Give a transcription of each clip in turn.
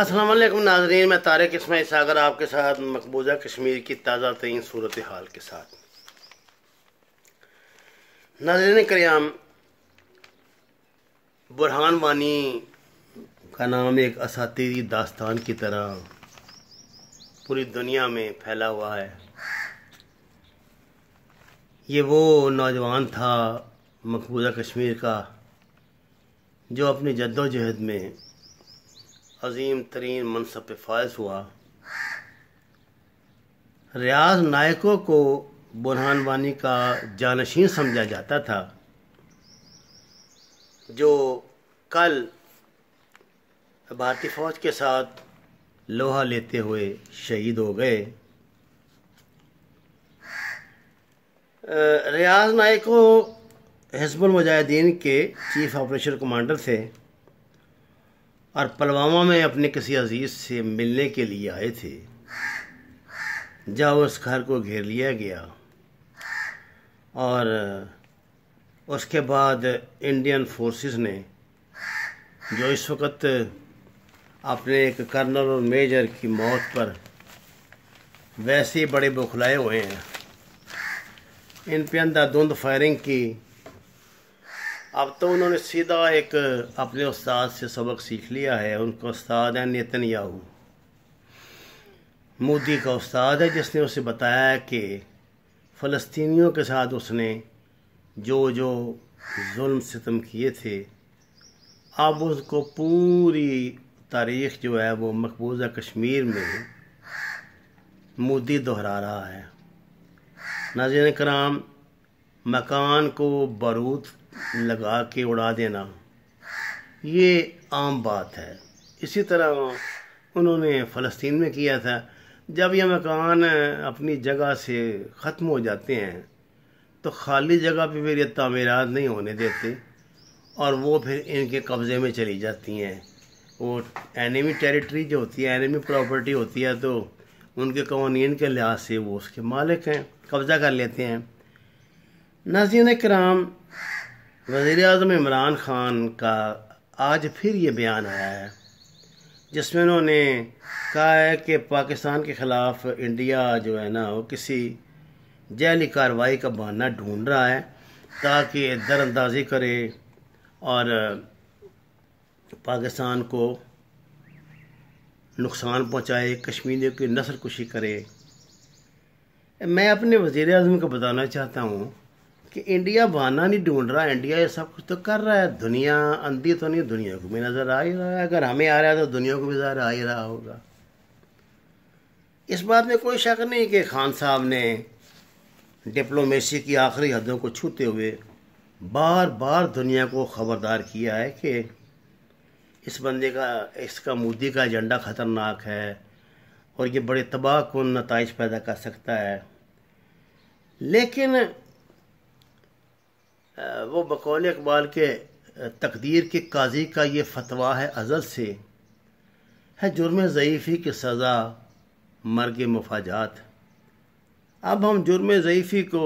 असलम नाजरीन मैं तारक इसमें सागर आपके साथ मकबूजा कश्मीर की ताज़ा तरीन सूरत हाल के साथ नाजरीन करियाम बुरहान वानी का नाम एक असातीरी दास्तान की तरह पूरी दुनिया में फैला हुआ है ये वो नौजवान था मकबूजा कश्मीर का जो अपनी जद्दोजहद में अजीम तरीन मनसब पे फायज हुआ रियाज नायकों को बुरहान वानी का जानशीन समझा जाता था जो कल भारतीय फ़ौज के साथ लोहा लेते हुए शहीद हो गए रियाज नायक हिजबुल मुजाहिदीन के चीफ ऑपरेशन कमांडर थे और पलवामा में अपने किसी अजीज से मिलने के लिए आए थे जब उस घर को घेर लिया गया और उसके बाद इंडियन फोर्सेस ने जो इस वक्त अपने एक कर्नल और मेजर की मौत पर वैसे ही बड़े बौखलाए हुए हैं इन पे धुंध फायरिंग की अब तो उन्होंने सीधा एक अपने उस्ताद से सबक सीख लिया है उनका उस्ताद है नितिन याहू मोदी का उस्ताद है जिसने उसे बताया कि फ़लस्तीनियों के साथ उसने जो जो जुल्म सितम किए थे अब उसको पूरी तारीख जो है वो मकबूजा कश्मीर में मोदी दोहरा रहा है नजर कराम मकान को बारूद लगा के उड़ा देना ये आम बात है इसी तरह उन्होंने फ़लस्तीन में किया था जब ये मकान अपनी जगह से ख़त्म हो जाते हैं तो खाली जगह पे फिर ये तमीरत नहीं होने देते और वो फिर इनके कब्ज़े में चली जाती हैं वो एनिमी टेरिटरी जो होती है एनिमी प्रॉपर्टी होती है तो उनके कवानीन के लिहाज से वो उसके मालिक हैं कब्ज़ा कर लेते हैं नाजीन कराम वजीर अजम इमरान ख़ान का आज फिर ये बयान आया है जिसमें उन्होंने कहा है कि पाकिस्तान के ख़िलाफ़ इंडिया जो है ना वो किसी जैली कार्रवाई का बहाना ढूंढ रहा है ताकि दरअंदाजी करे और पाकिस्तान को नुकसान पहुंचाए कश्मीरियों की नसल कुशी करे मैं अपने वज़ी अजम को बताना चाहता हूँ कि इंडिया बहाना नहीं ढूंढ रहा इंडिया ये सब कुछ तो कर रहा है दुनिया अंधी तो नहीं दुनिया को भी नज़र आ ही रहा है अगर हमें आ रहा है तो दुनिया को भी नज़र आ ही रहा होगा इस बात में कोई शक नहीं कि खान साहब ने डिप्लोमेसी की आखिरी हदों को छूते हुए बार बार दुनिया को ख़बरदार किया है कि इस बंदे का इसका मोदी का एजेंडा ख़तरनाक है और ये बड़े तबाह कन नतज पैदा कर सकता है लेकिन वो बकौल इकबाल के तकदीर के काजी का ये फतवा है अज़ल से है जुर्म ज़यीफ़ी की सज़ा मर्ग मुफाजात अब हम जुर्म ज़यीफ़ी को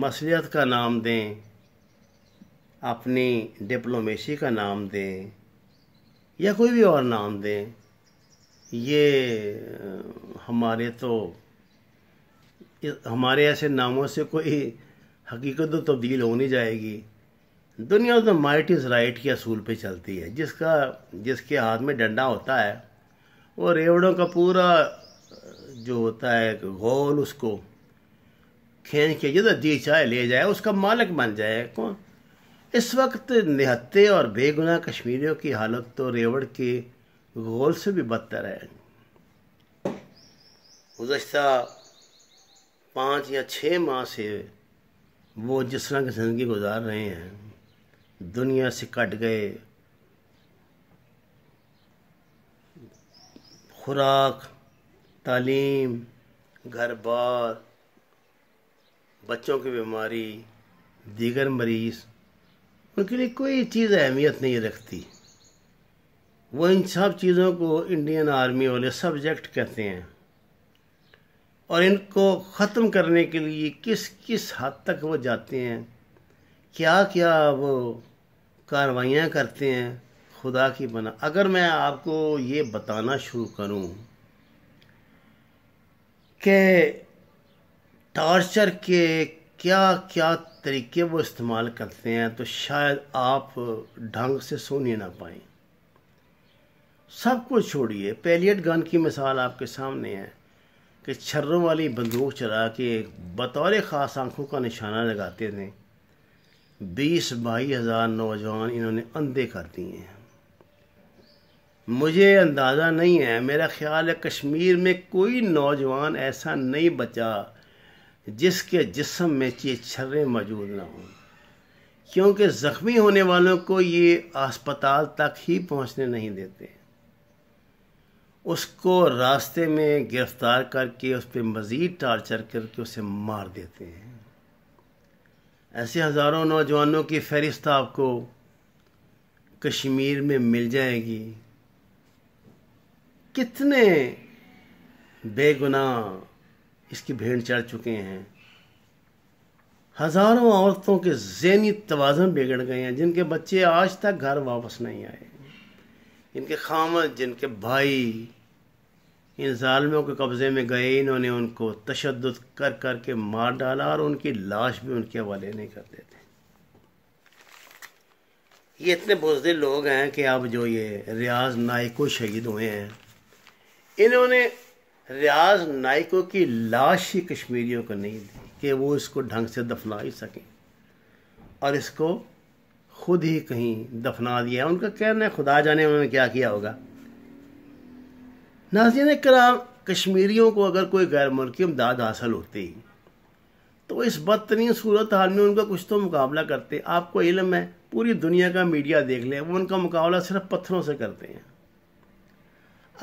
मसलियत का नाम दें अपनी डिप्लोमेसी का नाम दें या कोई भी और नाम दें ये हमारे तो हमारे ऐसे नामों से कोई हकीकत तो तब्दील होनी जाएगी दुनिया तो माइट इज़ राइट के असूल पे चलती है जिसका जिसके हाथ में डंडा होता है वो रेवड़ों का पूरा जो होता है गोल उसको खींच के जिधर जी चाहे ले जाए उसका मालिक बन जाए कौन इस वक्त निहत्ते और बेगुनाह कश्मीरियों की हालत तो रेवड़ के गोल से भी बदतर है गुज्त पाँच या छः माह से वो जिस तरह की ज़िंदगी गुजार रहे हैं दुनिया से कट गए खुराक तालीम घर बार बच्चों की बीमारी दीगर मरीज़ उनके लिए कोई चीज़ अहमियत नहीं रखती वो इन सब चीज़ों को इंडियन आर्मी वाले सब्जेक्ट कहते हैं और इनको ख़त्म करने के लिए किस किस हद तक वो जाते हैं क्या क्या वो कार्रवाइयाँ करते हैं खुदा की बना अगर मैं आपको ये बताना शुरू करूं कि टॉर्चर के क्या क्या तरीके वो इस्तेमाल करते हैं तो शायद आप ढंग से सोने ना पाएं सब कुछ छोड़िए पैलियट गन की मिसाल आपके सामने है कि छर्रों वाली बंदूक चला के बतौर ख़ास आंखों का निशाना लगाते थे बीस बाईस हज़ार नौजवान इन्होंने अंधे कर दिए हैं मुझे अंदाज़ा नहीं है मेरा ख्याल है कश्मीर में कोई नौजवान ऐसा नहीं बचा जिसके जिसम में ये छर्रे मौजूद ना हों क्योंकि ज़ख्मी होने वालों को ये अस्पताल तक ही पहुंचने नहीं देते उसको रास्ते में गिरफ्तार करके उस पर मज़ीद टार्चर करके उसे मार देते हैं ऐसे हज़ारों नौजवानों की फहरिस्त आपको कश्मीर में मिल जाएगी कितने बेगुनाह इसकी भेंट चढ़ चुके हैं हज़ारों औरतों के जहनी तोज़न बिगड़ गए हैं जिनके बच्चे आज तक घर वापस नहीं आए इनके खामद जिनके भाई इन ालमों के कब्ज़े में गए इन्होंने उनको तशद कर कर के मार डाला और उनकी लाश भी उनके हवाले नहीं कर देते ये इतने बुजदिल लोग हैं कि अब जो ये रियाज नायको शहीद हुए हैं इन्होंने रियाज नायको की लाश ही कश्मीरियों को नहीं दी कि वो इसको ढंग से दफना ही सकें और इसको खुद ही कहीं दफना दिया उनका कहना है खुदा जाने उन्होंने क्या किया होगा ने करा कश्मीरियों को अगर कोई गैर मुल्की इमदाद हासिल होती तो इस बदतरीन सूरत हाल में उनका कुछ तो मुकाबला करते आपको इलम है पूरी दुनिया का मीडिया देख ले वो उनका मुकाबला सिर्फ पत्थरों से करते हैं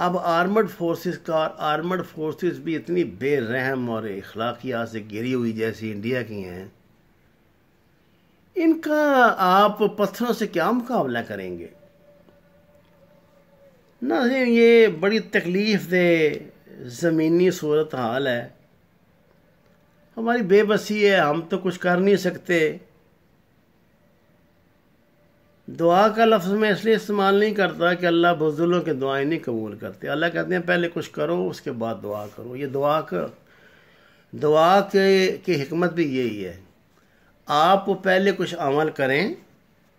अब आर्मड फोर्सेस का आर्मड फोर्सेस भी इतनी बेरहम और अखलाकियात से गिरी हुई जैसी इंडिया की हैं इनका आप पत्थरों से क्या मुकाबला करेंगे ना ये बड़ी तकलीफ दे ज़मीनी सूरत हाल है हमारी बेबसी है हम तो कुछ कर नहीं सकते दुआ का लफ्ज़ मैं इसलिए इस्तेमाल नहीं करता कि अल्लाह बुजुर्गों की दुआएं नहीं कबूल करते अल्लाह कहते हैं पहले कुछ करो उसके बाद दुआ करो ये दुआ कर दुआ के की हमत भी यही है आप पहले कुछ अमल करें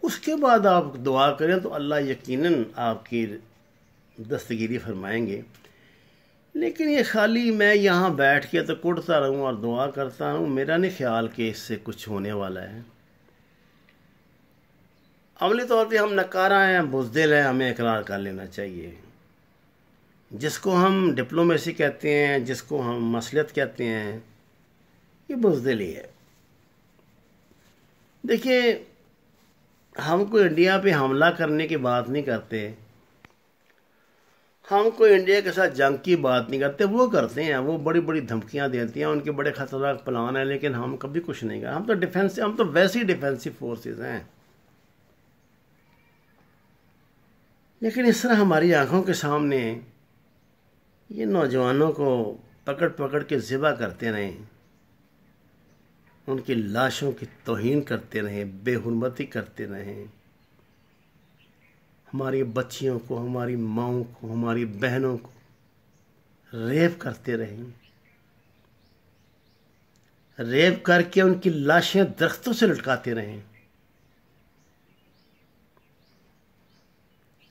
उसके बाद आप दुआ करें तो अल्लाह यकीनन आपकी दस्तगिरी फरमाएंगे लेकिन ये खाली मैं यहाँ बैठ के तो कुटता रहूँ और दुआ करता रहूँ मेरा नहीं ख्याल कि इससे कुछ होने वाला है अमली तौर पे हम नकारा हैं बुजदिल हैं हमें इकरार कर लेना चाहिए जिसको हम डिप्लोमेसी कहते हैं जिसको हम मसलियत कहते हैं ये ही है देखिए हम कोई इंडिया पे हमला करने की बात नहीं करते हम कोई इंडिया के साथ जंग की बात नहीं करते वो करते हैं वो बड़ी बड़ी धमकियां देती हैं उनके बड़े ख़तरनाक प्लान हैं लेकिन हम कभी कुछ नहीं कर हम तो डिफेंस हम तो वैसे ही डिफेंसिव फोर्सेस हैं लेकिन इस तरह हमारी आंखों के सामने ये नौजवानों को पकड़ पकड़ के ज़िबा करते रहें उनकी लाशों की तोहन करते रहें बेहरमती करते रहें हमारी बच्चियों को हमारी माओं को हमारी बहनों को रेप करते रहें रेप करके उनकी लाशें दरख्तों से लटकाते रहें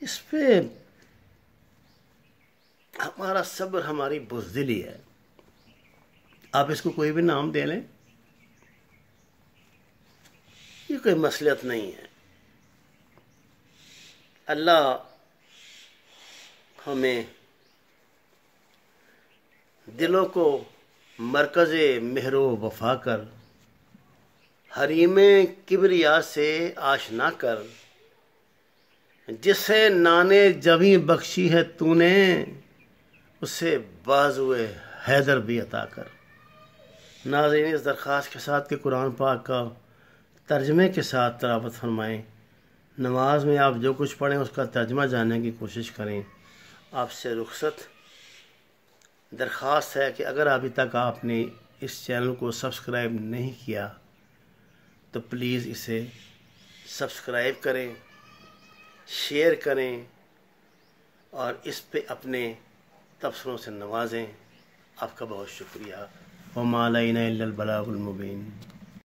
इस पे हमारा सब्र हमारी बुजदिली है आप इसको कोई भी नाम दे लें ये कोई मसलत नहीं है अल्लाह हमें दिलों को मरकज़ मेहरो वफा कर हरीम किबरिया से आशना कर जिसे नाने जमी बख्शी है तूने उसे बाजुए हैदर भी अता कर नाजरीन इस दरख्वास के साथ के कुरान पाक का तर्जमे के साथ तलावत फरमाएँ नमाज में आप जो कुछ पढ़ें उसका तर्जमा जानने की कोशिश करें आपसे रुखसत दरख्वास्त है कि अगर अभी तक आपने इस चैनल को सब्सक्राइब नहीं किया तो प्लीज़ इसे सब्सक्राइब करें शेयर करें और इस पे अपने तबसरों से नवाजें आपका बहुत शुक्रिया वमालबलाबुलमुबीन